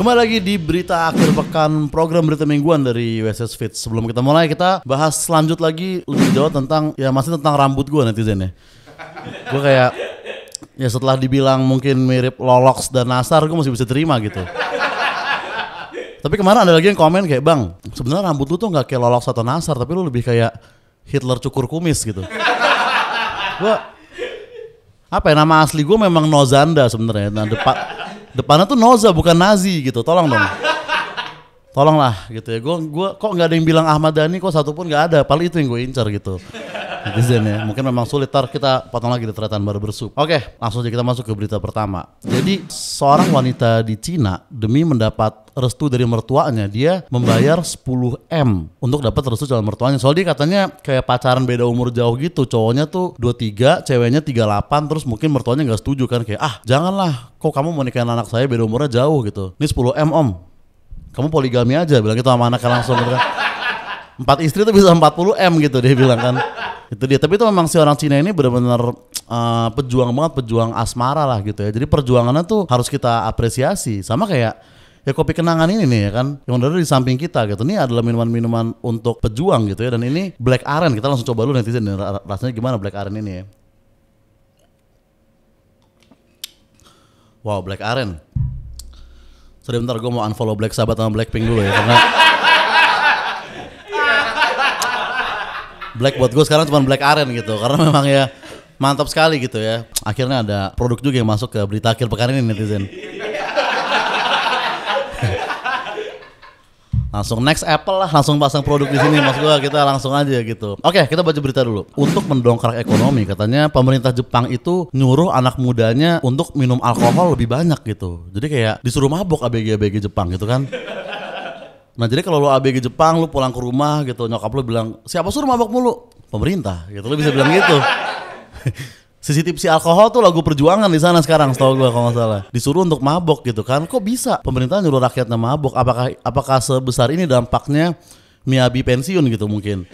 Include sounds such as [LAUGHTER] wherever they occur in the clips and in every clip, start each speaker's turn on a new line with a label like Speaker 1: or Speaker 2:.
Speaker 1: Kembali lagi di berita akhir pekan program berita mingguan dari USS Fit. Sebelum kita mulai kita bahas selanjut lagi lebih jauh tentang ya masih tentang rambut gue netizen ya. Gue kayak ya setelah dibilang mungkin mirip Lolox dan Nasar gue masih bisa terima gitu. Tapi kemarin ada lagi yang komen kayak bang sebenarnya rambut lu tuh nggak kayak Lolox atau Nasar tapi lu lebih kayak Hitler cukur kumis gitu. Gue apa ya nama asli gue memang Nozanda sebenarnya. Nah, depan Depannya tuh Noza bukan Nazi gitu. Tolong dong. Tolonglah gitu ya. Gue gua kok nggak ada yang bilang Ahmad Dhani kok satupun nggak ada. Paling itu yang gue incar gitu netizen ya. Mungkin memang sulit. tar kita potong lagi di tretan baru bersup. Oke, langsung aja kita masuk ke berita pertama. Jadi seorang wanita di Cina demi mendapat restu dari mertuanya dia membayar 10M untuk dapat restu calon mertuanya. Soalnya dia katanya kayak pacaran beda umur jauh gitu. Cowoknya tuh 23, ceweknya 38 terus mungkin mertuanya nggak setuju kan kayak ah janganlah kok kamu mau nikahin anak saya beda umurnya jauh gitu. Ini 10M om. Kamu poligami aja bilang gitu sama anaknya langsung gitu kan empat istri tuh bisa 40 m gitu dia bilang kan itu dia tapi itu memang si orang Cina ini benar-benar uh, pejuang banget pejuang asmara lah gitu ya jadi perjuangannya tuh harus kita apresiasi sama kayak ya kopi kenangan ini nih ya kan yang ada di samping kita gitu ini adalah minuman-minuman untuk pejuang gitu ya dan ini black aren kita langsung coba dulu netizen rasanya gimana black aren ini ya wow black aren sorry bentar gue mau unfollow black sahabat sama black pink dulu ya karena Black buat gue sekarang cuma Black Aren gitu karena [LAUGHS] memang ya mantap sekali gitu ya. Akhirnya ada produk juga yang masuk ke berita akhir pekan ini netizen. [LAUGHS] langsung next Apple lah, langsung pasang produk di sini mas gua kita langsung aja gitu. Oke, kita baca berita dulu. Untuk mendongkrak ekonomi, katanya pemerintah Jepang itu nyuruh anak mudanya untuk minum alkohol lebih banyak gitu. Jadi kayak disuruh mabok abg abg Jepang gitu kan. Nah jadi kalau lu ABG Jepang, lu pulang ke rumah gitu, nyokap lu bilang, siapa suruh mabok mulu? Pemerintah, gitu. Lu bisa bilang gitu. [LAUGHS] Sisi tipsi alkohol tuh lagu perjuangan di sana sekarang, setahu gue kalau nggak salah. Disuruh untuk mabok gitu kan, kok bisa pemerintah nyuruh rakyatnya mabok? Apakah apakah sebesar ini dampaknya Miyabi pensiun gitu mungkin,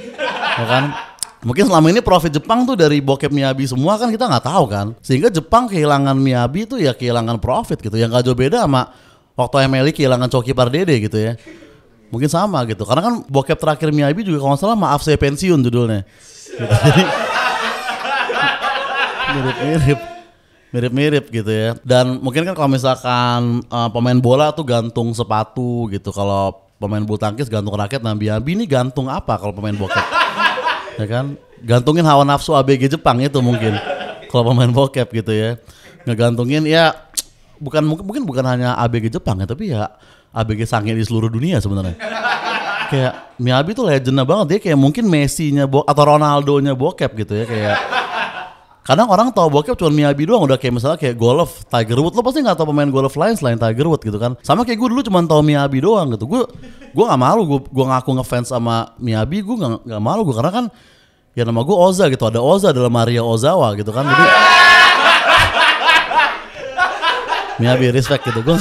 Speaker 1: ya kan? Mungkin selama ini profit Jepang tuh dari bokep Miyabi semua kan kita nggak tahu kan, sehingga Jepang kehilangan Miyabi tuh ya kehilangan profit gitu, yang gak jauh beda sama waktu Emily kehilangan Coki Pardede gitu ya. Mungkin sama gitu. Karena kan bokep terakhir Miyabi juga kalau nggak salah maaf saya pensiun judulnya. [LAUGHS] mirip-mirip mirip-mirip gitu ya. Dan mungkin kan kalau misalkan uh, pemain bola tuh gantung sepatu gitu. Kalau pemain bulu tangkis gantung raket nah Miyabi ini gantung apa kalau pemain bokep? ya kan? Gantungin hawa nafsu ABG Jepang itu mungkin. Kalau pemain bokep gitu ya. Ngegantungin ya bukan mungkin bukan hanya ABG Jepang ya, tapi ya ABG Sange di seluruh dunia sebenarnya. kayak Miabi tuh legenda banget dia kayak mungkin Messi-nya atau Ronaldo-nya bokep gitu ya kayak kadang orang tahu bokep cuma Miabi doang udah kayak misalnya kayak golf Tiger Woods lo pasti nggak tahu pemain golf lain selain Tiger Woods gitu kan sama kayak gue dulu cuma tahu Miabi doang gitu gue gue nggak malu gue gue ngaku ngefans sama Miabi gue nggak nggak malu gue karena kan ya nama gue Oza gitu ada Oza dalam Maria Ozawa gitu kan jadi Miabi respect gitu gue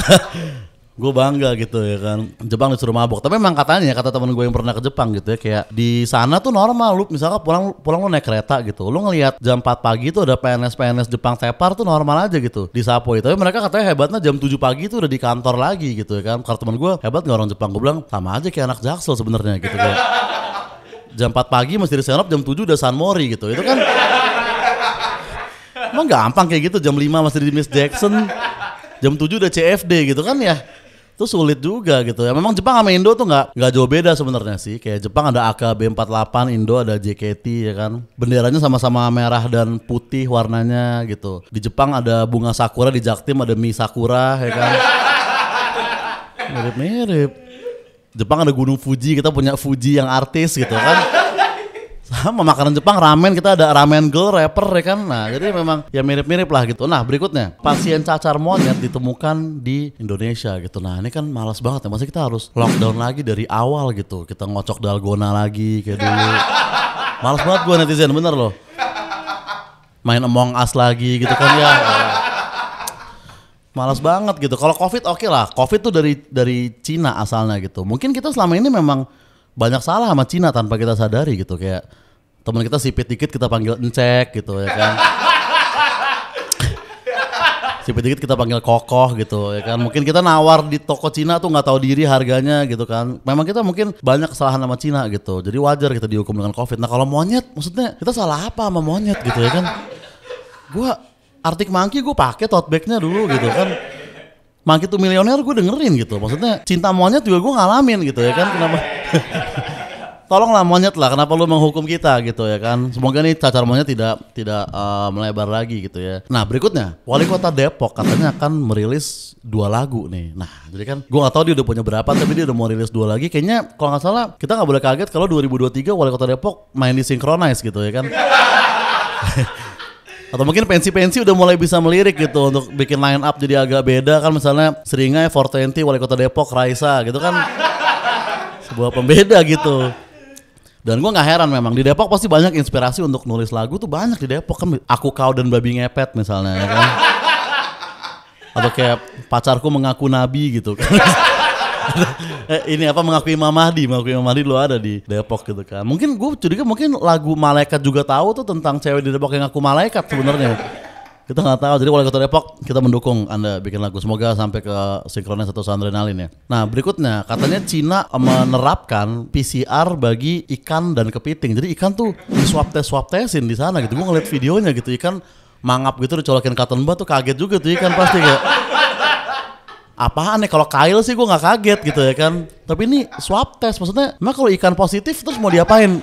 Speaker 1: gue bangga gitu ya kan Jepang disuruh mabok tapi emang katanya kata teman gue yang pernah ke Jepang gitu ya kayak di sana tuh normal lu misalnya pulang pulang lu naik kereta gitu lu ngelihat jam 4 pagi tuh ada PNS PNS Jepang tepar tuh normal aja gitu di itu tapi mereka katanya hebatnya jam 7 pagi tuh udah di kantor lagi gitu ya kan karena teman gue hebat nggak orang Jepang gue bilang sama aja kayak anak jaksel sebenarnya gitu kayak jam 4 pagi masih di senop jam 7 udah San Mori gitu itu kan emang gampang kayak gitu jam 5 masih di Miss Jackson jam 7 udah CFD gitu kan ya itu sulit juga gitu ya. Memang Jepang sama Indo tuh nggak nggak jauh beda sebenarnya sih. Kayak Jepang ada AKB 48, Indo ada JKT ya kan. Benderanya sama-sama merah dan putih warnanya gitu. Di Jepang ada bunga sakura, di Jaktim ada mie sakura ya kan. Mirip-mirip. Jepang ada Gunung Fuji, kita punya Fuji yang artis gitu kan sama makanan Jepang ramen kita ada ramen girl rapper ya kan nah jadi memang ya mirip-mirip lah gitu nah berikutnya pasien cacar monyet ditemukan di Indonesia gitu nah ini kan malas banget ya masa kita harus lockdown lagi dari awal gitu kita ngocok dalgona lagi kayak dulu malas banget gue netizen bener loh main Among as lagi gitu kan ya Malas banget gitu. Kalau Covid oke okay lah. Covid tuh dari dari Cina asalnya gitu. Mungkin kita selama ini memang banyak salah sama Cina tanpa kita sadari gitu kayak teman kita sipit dikit kita panggil encek gitu ya kan [LAUGHS] sipit dikit kita panggil kokoh gitu ya kan mungkin kita nawar di toko Cina tuh nggak tahu diri harganya gitu kan memang kita mungkin banyak kesalahan sama Cina gitu jadi wajar kita dihukum dengan covid nah kalau monyet maksudnya kita salah apa sama monyet gitu ya kan gua artik Mangki gue pakai tote bagnya dulu gitu kan Mangki tuh milioner gue dengerin gitu maksudnya cinta monyet juga gue ngalamin gitu ya kan kenapa [LAUGHS] tolonglah monyet lah kenapa lu menghukum kita gitu ya kan semoga nih cacar monyet tidak tidak uh, melebar lagi gitu ya nah berikutnya wali kota Depok katanya akan merilis dua lagu nih nah jadi kan gue gak tahu dia udah punya berapa tapi dia udah mau rilis dua lagi kayaknya kalau nggak salah kita nggak boleh kaget kalau 2023 wali kota Depok main di Synchronize gitu ya kan [LAUGHS] atau mungkin pensi-pensi udah mulai bisa melirik gitu untuk bikin line up jadi agak beda kan misalnya Seringai, 420, Wali Kota Depok, Raisa gitu kan sebuah pembeda gitu dan gue nggak heran memang di Depok pasti banyak inspirasi untuk nulis lagu tuh banyak di Depok kan aku kau dan babi ngepet misalnya ya kan atau kayak pacarku mengaku nabi gitu kan [LAUGHS] eh, ini apa mengakui Imam Mahdi mengakui Imam Mahdi lu ada di Depok gitu kan mungkin gue curiga mungkin lagu malaikat juga tahu tuh tentang cewek di Depok yang ngaku malaikat sebenarnya kita nggak tahu. Jadi walaupun kota Depok kita mendukung Anda bikin lagu. Semoga sampai ke sinkronis atau adrenalin ya. Nah berikutnya katanya Cina menerapkan PCR bagi ikan dan kepiting. Jadi ikan tuh swab tes swab tesin di sana gitu. Gue ngeliat videonya gitu ikan mangap gitu dicolokin cotton bud tuh kaget juga tuh ikan pasti kayak apaan ya kalau kail sih gue nggak kaget gitu ya kan tapi ini swab test maksudnya emang kalau ikan positif terus mau diapain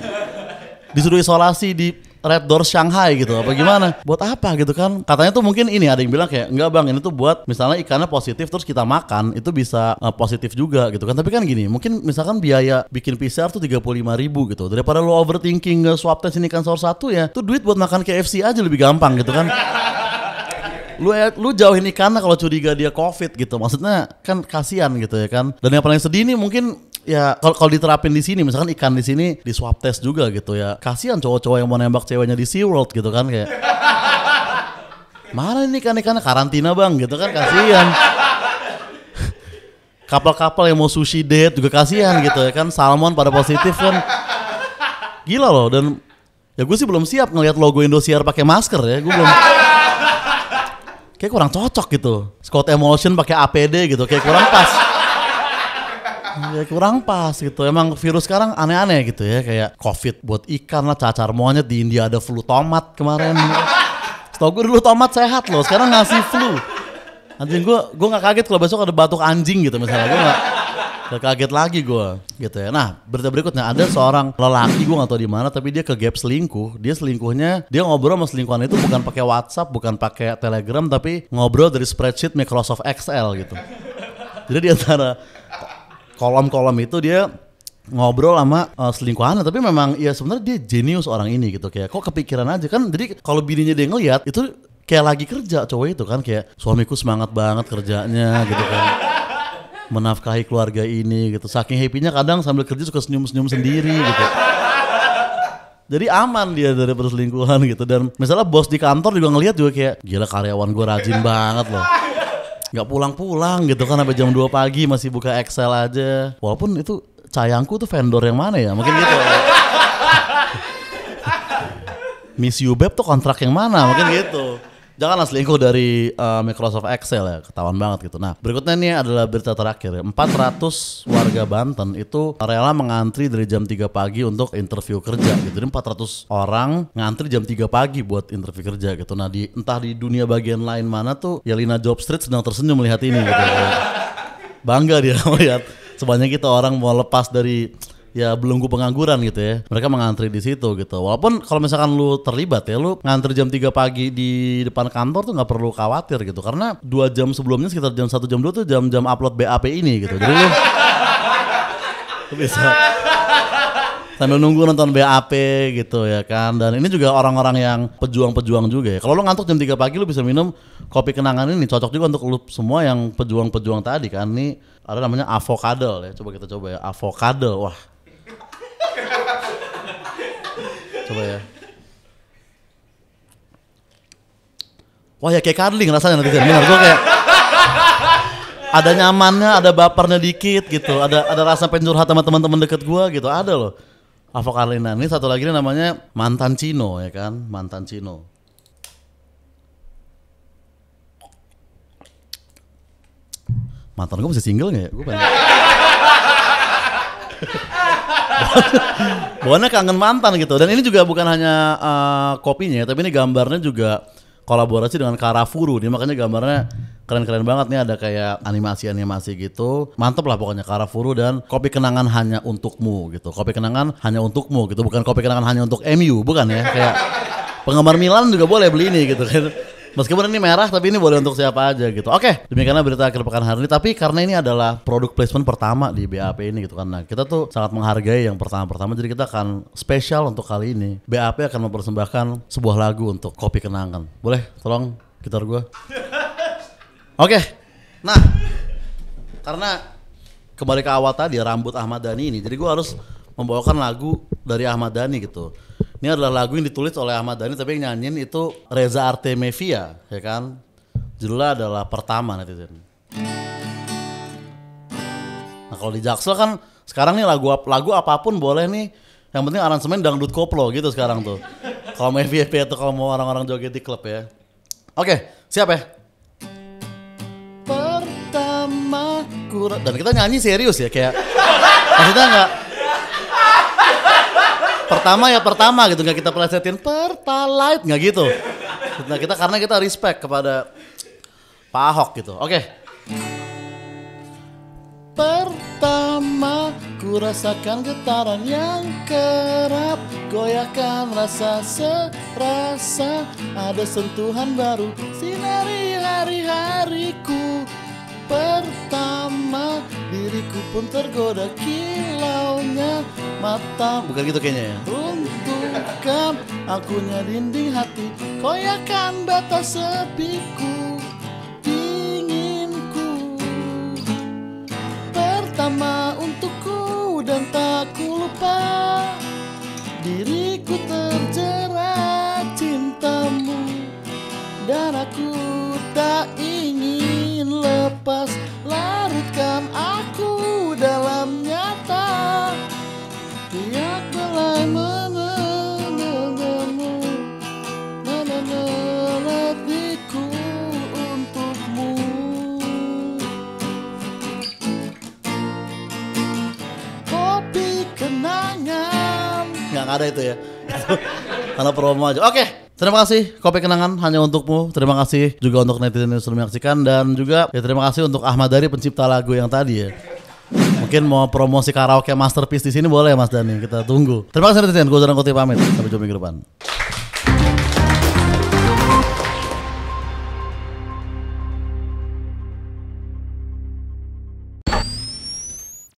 Speaker 1: disuruh isolasi di Red Door Shanghai gitu apa iya. gimana? Buat apa gitu kan? Katanya tuh mungkin ini ada yang bilang kayak enggak bang ini tuh buat misalnya ikannya positif terus kita makan itu bisa uh, positif juga gitu kan. Tapi kan gini mungkin misalkan biaya bikin PCR tuh 35 ribu gitu daripada lo overthinking nge swab test ini kan sor satu ya tuh duit buat makan KFC aja lebih gampang gitu kan. lu eh, lu jauhin ikannya kalau curiga dia covid gitu maksudnya kan kasihan gitu ya kan dan yang paling sedih nih mungkin ya kalau kalau diterapin di sini misalkan ikan di sini di swab test juga gitu ya kasihan cowok-cowok yang mau nembak ceweknya di Sea World gitu kan kayak [LAUGHS] mana ini kan ikan karantina bang gitu kan kasihan [LAUGHS] kapal-kapal yang mau sushi date juga kasihan gitu ya kan salmon pada positif kan gila loh dan ya gue sih belum siap ngelihat logo Indosiar pakai masker ya gue belum kayak kurang cocok gitu Scott Emotion pakai APD gitu kayak kurang pas ya kurang pas gitu. Emang virus sekarang aneh-aneh gitu ya kayak covid buat ikan lah, cacar monyet di India ada flu tomat kemarin. Setau gue dulu tomat sehat loh, sekarang ngasih flu. nanti gue, gue nggak kaget kalau besok ada batuk anjing gitu misalnya. Gue gak, gak kaget lagi gue gitu ya. Nah berita berikutnya ada seorang lelaki gue gak tau di mana tapi dia ke gap selingkuh. Dia selingkuhnya dia ngobrol sama selingkuhan itu bukan pakai WhatsApp, bukan pakai Telegram tapi ngobrol dari spreadsheet Microsoft Excel gitu. Jadi di antara kolom-kolom itu dia ngobrol sama uh, eh, selingkuhannya tapi memang ya sebenarnya dia jenius orang ini gitu kayak kok kepikiran aja kan jadi kalau bininya dia ngeliat itu kayak lagi kerja cowok itu kan kayak suamiku semangat banget kerjanya gitu kan menafkahi keluarga ini gitu saking happynya kadang sambil kerja suka senyum-senyum sendiri gitu jadi aman dia dari perselingkuhan gitu dan misalnya bos di kantor juga ngeliat juga kayak gila karyawan gue rajin banget loh nggak pulang-pulang gitu kan sampai jam 2 pagi masih buka Excel aja. Walaupun itu cayangku tuh vendor yang mana ya? Mungkin gitu. [LAUGHS] Miss You tuh kontrak yang mana? Mungkin gitu jangan asli selingkuh dari uh, Microsoft Excel ya, ketahuan banget gitu. Nah, berikutnya ini adalah berita terakhir ya. 400 warga Banten itu rela mengantri dari jam 3 pagi untuk interview kerja gitu. Jadi 400 orang ngantri jam 3 pagi buat interview kerja gitu. Nah, di entah di dunia bagian lain mana tuh Job Street sedang tersenyum melihat ini gitu. [LAUGHS] Bangga dia [LAUGHS] melihat sebanyak kita orang mau lepas dari ya belunggu pengangguran gitu ya. Mereka mengantri di situ gitu. Walaupun kalau misalkan lu terlibat ya, lu ngantri jam 3 pagi di depan kantor tuh nggak perlu khawatir gitu. Karena dua jam sebelumnya sekitar jam satu jam dua tuh jam-jam upload BAP ini gitu. Jadi lu, [LAUGHS] bisa sambil nunggu nonton BAP gitu ya kan dan ini juga orang-orang yang pejuang-pejuang juga ya kalau lo ngantuk jam 3 pagi lo bisa minum kopi kenangan ini cocok juga untuk lo semua yang pejuang-pejuang tadi kan ini ada namanya avocado ya coba kita coba ya avocado wah Coba ya. Wah ya kayak Carling rasanya nanti benar. Gue kayak ada nyamannya, ada bapernya dikit gitu, ada ada rasa pencurhat sama teman-teman deket gue gitu, ada loh. Avo Carlina ini satu lagi ini namanya mantan Cino ya kan, mantan Cino. Mantan gue masih single gak ya? Gue pengen. Bukannya kangen mantan gitu. Dan ini juga bukan hanya uh, kopinya, ya, tapi ini gambarnya juga kolaborasi dengan Karafuru nih makanya gambarnya keren-keren banget nih ada kayak animasi-animasi gitu mantep lah pokoknya Karafuru dan kopi kenangan hanya untukmu gitu kopi kenangan hanya untukmu gitu bukan kopi kenangan hanya untuk MU bukan ya kayak penggemar Milan juga boleh beli ini gitu kan Meskipun ini merah tapi ini boleh untuk siapa aja gitu. Oke, okay, demikianlah berita akhir pekan hari ini tapi karena ini adalah produk placement pertama di BAP ini gitu kan. Nah, kita tuh sangat menghargai yang pertama-pertama jadi kita akan spesial untuk kali ini. BAP akan mempersembahkan sebuah lagu untuk Kopi Kenangan. Boleh tolong gitar gua. Oke. Okay. Nah, karena kembali ke awal tadi rambut Ahmad Dhani ini. Jadi gua harus membawakan lagu dari Ahmad Dhani gitu. Ini adalah lagu yang ditulis oleh Ahmad Dhani tapi yang nyanyiin itu Reza Artemevia, ya kan? Judulnya adalah Pertama netizen. Nah kalau di Jaksel kan sekarang nih lagu lagu apapun boleh nih yang penting aransemen dangdut koplo gitu sekarang tuh. Kalau mau FVP atau kalau mau orang-orang joget di klub ya. Oke, siap ya? Pertama kurang dan kita nyanyi serius ya kayak maksudnya nggak pertama ya pertama gitu nggak kita pelesetin pertalite nggak gitu nah kita karena kita respect kepada Pak Ahok gitu oke okay. pertama ku rasakan getaran yang kerap goyahkan rasa serasa ada sentuhan baru sinari hari-hariku pertama diriku pun tergoda kilau mata bukan gitu kayaknya ya kamu aku dinding hati koyakan batas sepiku dinginku pertama untukku dan tak ku lupa itu ya. [LAUGHS] Karena promo aja. Oke. Terima kasih kopi kenangan hanya untukmu. Terima kasih juga untuk netizen yang sudah menyaksikan dan juga ya terima kasih untuk Ahmad Dari pencipta lagu yang tadi ya. Mungkin mau promosi karaoke masterpiece di sini boleh ya Mas Dani. Kita tunggu. Terima kasih netizen. Gue Zaran Koti pamit. Sampai jumpa minggu depan.